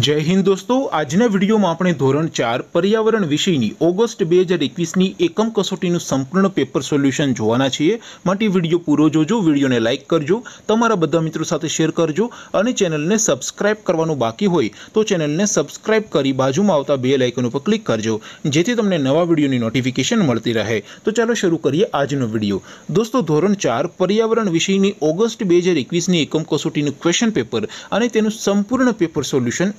જય હિન્દ દોસ્તો આજના વિડીયોમાં આપણે ધોરણ ચાર પર્યાવરણ વિષયની ઓગસ્ટ બે હજાર એકવીસની એકમ કસોટીનું સંપૂર્ણ પેપર સોલ્યુશન જોવાના છીએ માટે વિડીયો પૂરો જોજો વિડીયોને લાઇક કરજો તમારા બધા મિત્રો સાથે શેર કરજો અને ચેનલને સબસ્ક્રાઇબ કરવાનું બાકી હોય તો ચેનલને સબસ્ક્રાઇબ કરી બાજુમાં આવતા બે લાઇકન ઉપર ક્લિક કરજો જેથી તમને નવા વિડીયોની નોટિફિકેશન મળતી રહે તો ચાલો શરૂ કરીએ આજનો વિડીયો દોસ્તો ધોરણ ચાર પર્યાવરણ વિષયની ઓગસ્ટ બે હજાર એકવીસની એકમ કસોટીનું ક્વેશ્ચન પેપર અને તેનું સંપૂર્ણ paper solution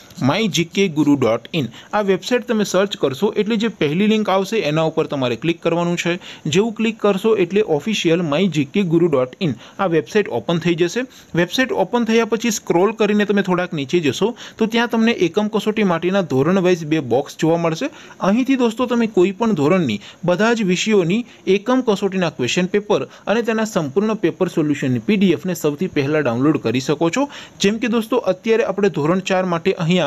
my GK guru dot in આ વેબસાઇટ તમે સર્ચ કરશો એટલે જે પહેલી લિંક આવશે એના ઉપર તમારે ક્લિક કરવાનું છે જેવું ક્લિક કરશો એટલે official my GK guru dot in આ વેબસાઇટ ઓપન થઈ જશે વેબસાઇટ ઓપન થયા પછી સ્ક્રોલ કરીને તમે થોડાક નીચે જશો તો ત્યાં તમને એકમ કસોટી માટેના ધોરણ વાઇઝ બે બોક્સ જોવા મળશે અહીંથી દોસ્તો તમે કોઈપણ ધોરણની બધા જ વિષયોની એકમ કસોટીના ક્વેશ્ચન પેપર અને તેના સંપૂર્ણ પેપર સોલ્યુશનની પીડીએફને સૌથી પહેલાં ડાઉનલોડ કરી શકો છો જેમ કે દોસ્તો અત્યારે આપણે ધોરણ ચાર માટે અહીં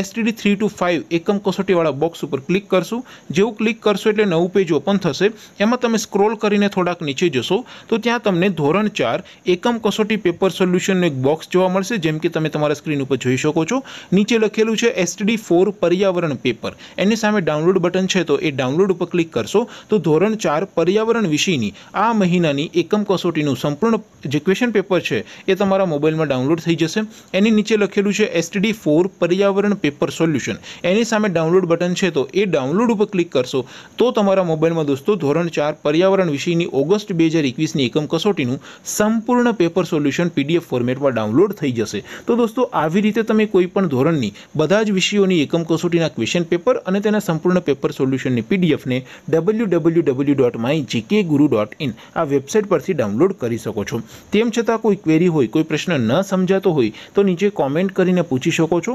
એસટીડી થ્રી ટુ ફાઇવ એકમ કસોટીવાળા બોક્સ ઉપર ક્લિક કરશું જેવું ક્લિક કરશો એટલે નવું પેજ ઓપન થશે એમાં તમે સ્ક્રોલ કરીને થોડાક નીચે જશો તો ત્યાં તમને ધોરણ ચાર એકમ કસોટી પેપર સોલ્યુશનનું એક બોક્સ જોવા મળશે જેમ કે તમે તમારા સ્ક્રીન ઉપર જોઈ શકો છો નીચે લખેલું છે એસટીડી ફોર પર્યાવરણ પેપર એની સામે ડાઉનલોડ બટન છે તો એ ડાઉનલોડ ઉપર ક્લિક કરશો તો ધોરણ ચાર પર્યાવરણ વિષયની આ મહિનાની એકમ કસોટીનું સંપૂર્ણ જે ક્વેશ્ચન પેપર છે એ તમારા મોબાઈલમાં ડાઉનલોડ થઈ જશે એની નીચે લખેલું છે એસટીડી ફોર પર્યાવરણ પર્યાવરણ પેપર સોલ્યુશન એની સામે ડાઉનલોડ બટન છે તો એ ડાઉનલોડ ઉપર ક્લિક કરશો તો તમારા મોબાઈલમાં દોસ્તો ધોરણ ચાર પર્યાવરણ વિષયની ઓગસ્ટ બે હજાર એકવીસની એકમ કસોટીનું સંપૂર્ણ પેપર સોલ્યુશન પીડીએફ ફોર્મેટમાં ડાઉનલોડ થઈ જશે તો દોસ્તો આવી રીતે તમે કોઈ પણ ધોરણની બધા જ વિષયોની એકમ કસોટીના ક્વેશ્ચન પેપર અને તેના સંપૂર્ણ પેપર સોલ્યુશનની પીડીએફને W W W dot my GK guru dot in આ વેબસાઇટ પરથી ડાઉનલોડ કરી શકો છો તેમ છતાં કોઈ ક્વેરી હોય કોઈ પ્રશ્ન ન સમજાતો હોય તો નીચે કોમેન્ટ કરીને પૂછી શકો છો